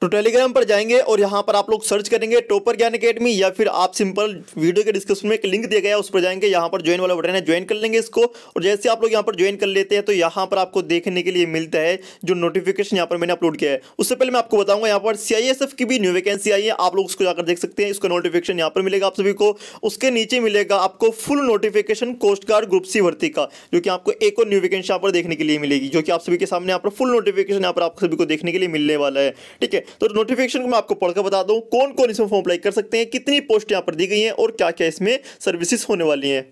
तो टेलीग्राम पर जाएंगे और यहाँ पर आप लोग सर्च करेंगे टोपर ज्ञान अकेडमी या फिर आप सिंपल वीडियो के डिस्क्रिप्शन में एक लिंक दिया गया उस पर जाएंगे यहाँ पर ज्वाइन वाला बटन है ज्वाइन कर लेंगे इसको और जैसे आप लोग यहाँ पर ज्वाइन कर लेते हैं तो यहाँ पर आपको देखने के लिए मिलता है जो नोटिफिकेशन यहाँ पर मैंने अपलोड किया है उससे पहले मैं आपको बताऊंगा यहाँ पर सी की भी न्यू वैकेंसी आई है आप लोग उसको जाकर देख सकते हैं इसका नोटिफिकेशन यहाँ पर मिलेगा आप सभी को उसके नीचे मिलेगा आपको full notification coast guard group C भर्ती का जो कि आपको एक और न्यू वैकेंसी यहाँ पर देखने के लिए मिलेगी जो कि आप सभी के सामने यहाँ पर फुल नोटिफिकेशन यहाँ पर आप सभी को देखने के लिए मिलने वाला है ठीक है तो नोटिफिकेशन को मैं आपको पढ़कर बता दूं कौन कौन इसमें फॉर्म अप्लाई कर सकते हैं कितनी पोस्ट यहाँ पर दी गई हैं और क्या क्या इसमें सर्विसेज होने वाली हैं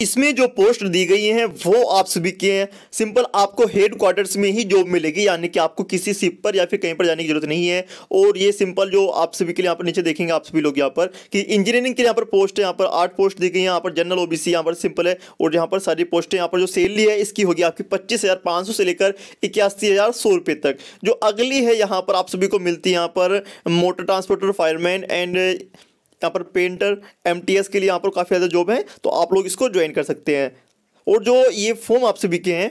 इसमें जो पोस्ट दी गई हैं वो आप सभी के हैं सिंपल आपको हेड क्वार्टर्स में ही जॉब मिलेगी यानी कि आपको किसी सिप पर या फिर कहीं पर जाने की जरूरत नहीं है और ये सिंपल जो आप सभी के लिए यहाँ पर नीचे देखेंगे आप सभी लोग यहाँ पर कि इंजीनियरिंग के यहाँ पर पोस्ट है यहाँ पर आठ पोस्ट दी गई है यहाँ पर जनरल ओबीसी यहाँ पर सिंपल है और यहाँ पर सारी पोस्ट है यहाँ पर जो सैलरी है इसकी होगी आपकी पच्चीस से लेकर इक्यासी तक जो अगली है यहाँ पर आप सभी को मिलती है यहाँ पर मोटर ट्रांसपोर्टर फायरमैन एंड यहाँ पर पेंटर एम के लिए यहाँ पर काफ़ी ज़्यादा जॉब है तो आप लोग इसको ज्वाइन कर सकते हैं और जो ये फॉर्म आपसे बिके हैं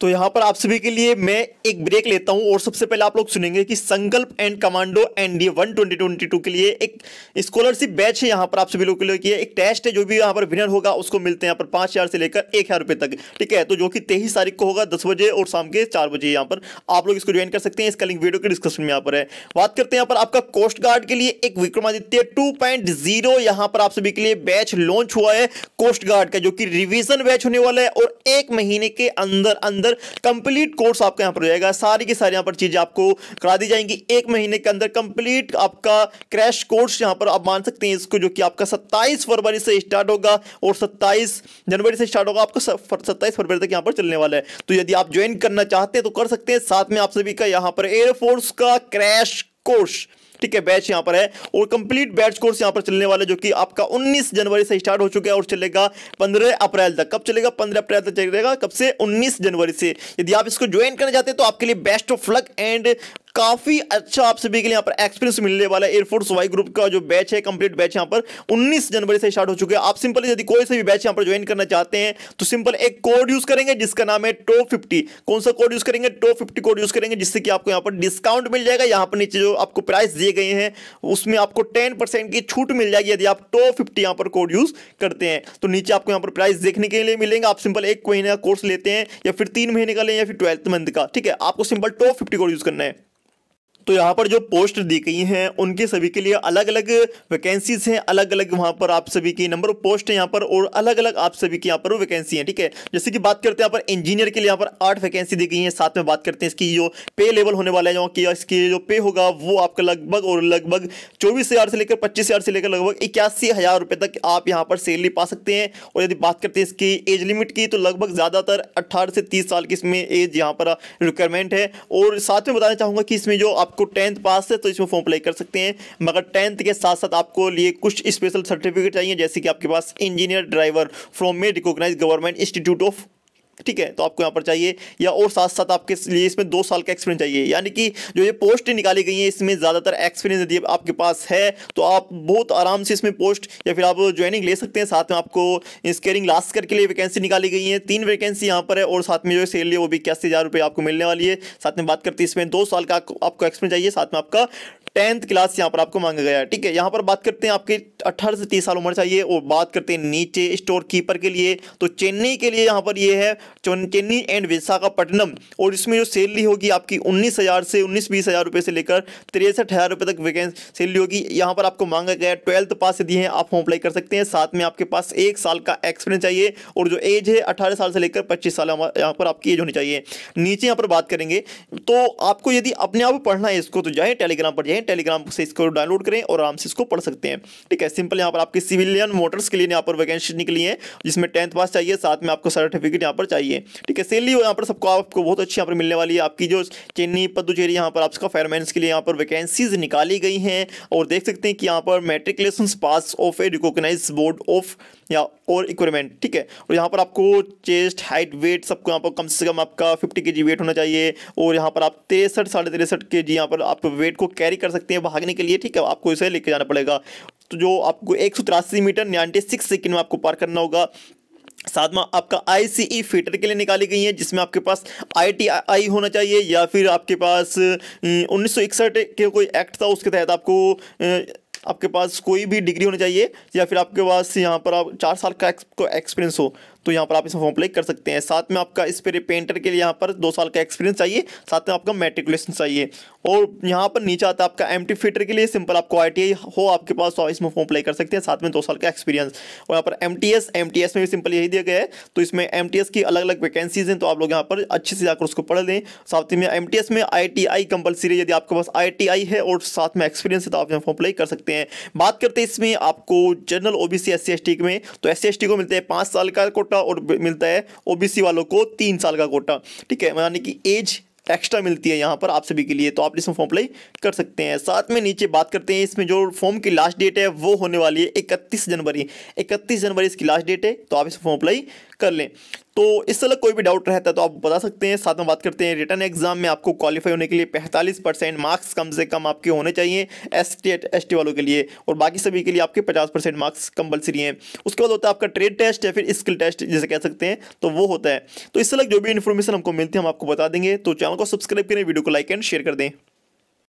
तो यहाँ पर आप सभी के लिए मैं एक ब्रेक लेता हूँ और सबसे पहले आप लोग सुनेंगे कि संकल्प and commando NDA one twenty twenty two के लिए एक स्कॉलरशिप बैच है यहाँ पर आप सभी लोगों के लिए एक टेस्ट है जो भी यहाँ पर विनर होगा उसको मिलते हैं यहाँ पर पाँच हज़ार से लेकर एक हज़ार रुपये तक ठीक है तो जो कि तेईस तारीख को होगा दस बजे और शाम के चार बजे यहाँ पर आप लोग इसको ज्वाइन कर सकते हैं इसका लिंक वीडियो के डिस्क्रिप्शन में यहाँ पर है बात करते हैं यहाँ पर आपका कोस्ट गार्ड के लिए एक विक्रमादित्य टू पॉइंट जीरो यहां पर आप सभी के लिए बैच लॉन्च हुआ है कोस्ट गार्ड का जो कि रिविजन बैच होने वाला है और एक महीने के अंदर अंदर अंदर कंप्लीट कोर्स आपका यहाँ पर हो जाएगा सारी की सारी यहाँ पर चीज़ें आपको करा दी जाएंगी एक महीने के अंदर कंप्लीट आपका क्रैश कोर्स यहाँ पर आप मान सकते हैं इसको जो कि आपका सत्ताईस फरवरी से स्टार्ट होगा और सत्ताईस जनवरी से स्टार्ट होगा आपको सत्ताईस फरवरी तक यहाँ पर चलने वाला है तो यदि आप ज्वाइन करना चाहते हैं तो कर सकते हैं साथ में आप सभी का यहाँ पर एयरफोर्स का क्रैश कोर्स ठीक है बैच यहाँ पर है और कंप्लीट बैच कोर्स यहाँ पर चलने वाले जो कि आपका 19 जनवरी से स्टार्ट हो चुका है और चलेगा 15 अप्रैल तक कब चलेगा 15 अप्रैल तक चलेगा कब से 19 जनवरी से यदि आप इसको ज्वाइन करना चाहते हैं तो आपके लिए बेस्ट ऑफ लक एंड काफी अच्छा आप सभी के लिए यहाँ पर एक्सपीरियंस मिलने वाला है एयरफोर्स वाई ग्रुप का जो बैच है कंप्लीट बैच यहाँ पर 19 जनवरी से स्टार्ट हो चुके हैं आप सिंपल यदि कोई से भी बैच यहाँ पर ज्वाइन करना चाहते हैं तो सिंपल एक कोड यूज करेंगे जिसका नाम है टो फिफ्टी कौन सा कोड यूज करेंगे टो फिफ्टी कोड यूज करेंगे जिससे कि आपको यहाँ पर डिस्काउंट मिल जाएगा यहाँ पर नीचे जो आपको प्राइस दिए गए हैं उसमें आपको टेन की छूट मिल जाएगी यदि आप टो फिफ्टी यहाँ पर कोड यूज करते हैं तो नीचे आपको यहाँ पर प्राइस देखने के लिए मिलेंगे आप सिंपल एक महीने का कोर्स लेते हैं या फिर तीन महीने का लें या फिर ट्वेल्थ मंथ का ठीक है आपको simple two fifty code use करना है तो यहाँ पर जो पोस्ट दी गई हैं उनके सभी के लिए अलग अलग वैकेंसीज हैं अलग अलग वहाँ पर आप सभी की नंबर ऑफ पोस्ट हैं यहाँ पर और अलग अलग आप सभी की यहाँ पर वैकेंसी हैं ठीक है जैसे कि बात करते हैं यहाँ पर इंजीनियर के लिए यहाँ पर आठ वैकेंसी दी गई है साथ में बात करते हैं इसकी जो पे लेवल होने वाला है जो कि इसकी जो पे होगा वो आपका लगभग और लगभग चौबीस हज़ार से लेकर पच्चीस हज़ार से लेकर लगभग इक्यासी हज़ार रुपये तक आप यहाँ पर सैलरी पा सकते हैं और यदि बात करते हैं इसकी एज लिमिट की तो लगभग ज़्यादातर अट्ठारह से तीस साल की इसमें एज यहाँ पर रिक्वायरमेंट है और साथ में बताना चाहूँगा कि इसमें जो आप आपको टेंथ पास है तो इसमें फॉर्म अप्लाई कर सकते हैं मगर टेंथ के साथ साथ आपको लिए कुछ स्पेशल सर्टिफिकेट चाहिए जैसे कि आपके पास इंजीनियर ड्राइवर फ्रॉम मे रिकोगनाइज गवर्नमेंट इंस्टीट्यूट ऑफ ठीक है तो आपको यहाँ पर चाहिए या और साथ साथ आपके लिए इसमें दो साल का एक्सपीरियंस चाहिए यानी कि जो ये पोस्ट निकाली गई है इसमें ज़्यादातर एक्सपीरियंस यदि आपके पास है तो आप बहुत आराम से इसमें पोस्ट या फिर आप ज्वाइनिंग ले सकते हैं साथ में आपको इंस्केरिंग लास्ट के लिए वैकेंसी निकाली गई है तीन वैकेंसी यहाँ पर है और साथ में जो सैलरी है वो भी इक्यासी हज़ार आपको मिलने वाली है साथ में बात करते हैं इसमें दो साल का आपको एक्सपीरियंस चाहिए साथ में आपका टेंथ क्लास यहाँ पर आपको मांगा गया है ठीक है यहाँ पर बात करते हैं आपके अट्ठारह से तीस साल उम्र चाहिए और बात करते हैं नीचे स्टोर कीपर के लिए तो चेन्नई के लिए यहाँ पर ये यह है चेन्नई एंड विशाखापट्टनम और इसमें जो सैलरी होगी आपकी उन्नीस हज़ार से उन्नीस बीस हज़ार रुपये से लेकर तिरसठ हज़ार रुपये तक वैकेंसी सैलरी होगी यहाँ पर आपको मांगा गया ट्वेल्थ पास यदि है आप होम अप्लाई कर सकते हैं साथ में आपके पास एक साल का एक्सपीरियंस चाहिए और जो एज है अठारह साल से लेकर पच्चीस साल यहाँ पर आपकी एज होनी चाहिए नीचे यहाँ पर बात करेंगे तो आपको यदि अपने आप पढ़ना है इसको तो जाएँ टेलीग्राम पर जाएँ टेलीग्राम से इसको डाउनलोड करें और आराम से इसको पढ़ सकते हैं ठीक है सिंपल यहाँ पर आपकी सिविलियन मोटर्स के लिए यहाँ पर वैकेंसी निकली है जिसमें टेंथ पास चाहिए साथ में आपको सर्टिफिकेट यहाँ पर चाहिए चाहिए ठीक है सेली यहाँ पर सबको आपको बहुत अच्छी यहाँ पर मिलने वाली है आपकी जो चेन्नी पदुचेरी यहाँ पर आपका फायरमैन्स के लिए यहाँ पर वैकेंसीज निकाली गई हैं और देख सकते हैं कि यहाँ पर matriculation pass of a recognise board of या और इक्वरमेंट ठीक है और यहाँ पर आपको चेस्ट हाइट वेट सबको यहाँ पर कम से कम आपका फिफ्टी के वेट होना चाहिए और यहाँ पर आप तिरसठ साढ़े तिरसठ के जी यहाँ पर आप वेट को कैरी कर सकते हैं भागने के लिए ठीक है आपको इसे लेके जाना पड़ेगा तो जो आपको एक मीटर नाइन्टी सिक्स सेकेंड में आपको पार करना होगा साथ में आपका आई फीटर e के लिए निकाली गई है जिसमें आपके पास आईटीआई होना चाहिए या फिर आपके पास उन्नीस के कोई एक्ट था उसके तहत आपको आपके पास कोई भी डिग्री होनी चाहिए या फिर आपके पास यहाँ पर आप चार साल का एक्सपीरियंस हो तो यहाँ पर आप इसमें फॉर्म अप्लाई कर सकते हैं साथ में आपका इस पर पेंटर के लिए यहाँ पर दो साल का एक्सपीरियंस चाहिए साथ में आपका मेट्रिकुलेशन चाहिए और यहाँ पर नीचे आता है आपका एम फिटर के लिए सिंपल आपको आई हो आपके पास तो आप इसमें फॉर्म अप्लाई कर सकते हैं साथ में दो साल का एक्सपीरियंस और यहाँ पर एम टी में भी सिंपल यही दिया गया है तो इसमें एम की अलग अलग वैकेंसीज हैं तो आप लोग यहाँ पर अच्छे से जाकर उसको पढ़ लें साथ में एम में आई कंपलसरी यदि आपके पास आई है और साथ में एक्सपीरियंस है तो आप यहाँ फॉर्म अप्लाई कर सकते हैं बात करते हैं इसमें आपको जनरल ओ बी सी में तो एस सी को मिलते हैं पाँच साल का कोटा कोटा और मिलता है ओबीसी वालों को तीन साल का कोटा ठीक है यानी कि एज एक्स्ट्रा मिलती है यहाँ पर आप सभी के लिए तो आप इसमें फॉर्म अप्लाई कर सकते हैं साथ में नीचे बात करते हैं इसमें जो फॉर्म की लास्ट डेट है वो होने वाली है इकतीस जनवरी इकतीस जनवरी इसकी लास्ट डेट है तो आप इसमें फॉर्म अप्लाई कर लें तो इस तरह कोई भी डाउट रहता है तो आप बता सकते हैं साथ में बात करते हैं रिटर्न एग्जाम में आपको क्वालिफाई होने के लिए 45 परसेंट मार्क्स कम से कम आपके होने चाहिए एस टी एस टी वालों के लिए और बाकी सभी के लिए आपके 50 परसेंट मार्क्स कंपलसरी हैं उसके बाद होता है आपका ट्रेड टेस्ट या फिर स्किल टेस्ट जैसे कह सकते हैं तो वो होता है तो इस तरह जो भी इन्फॉर्मेशन हमको मिलती है हम आपको बता देंगे तो चैनल को सब्सक्राइब करें वीडियो को लाइक एंड शेयर कर दें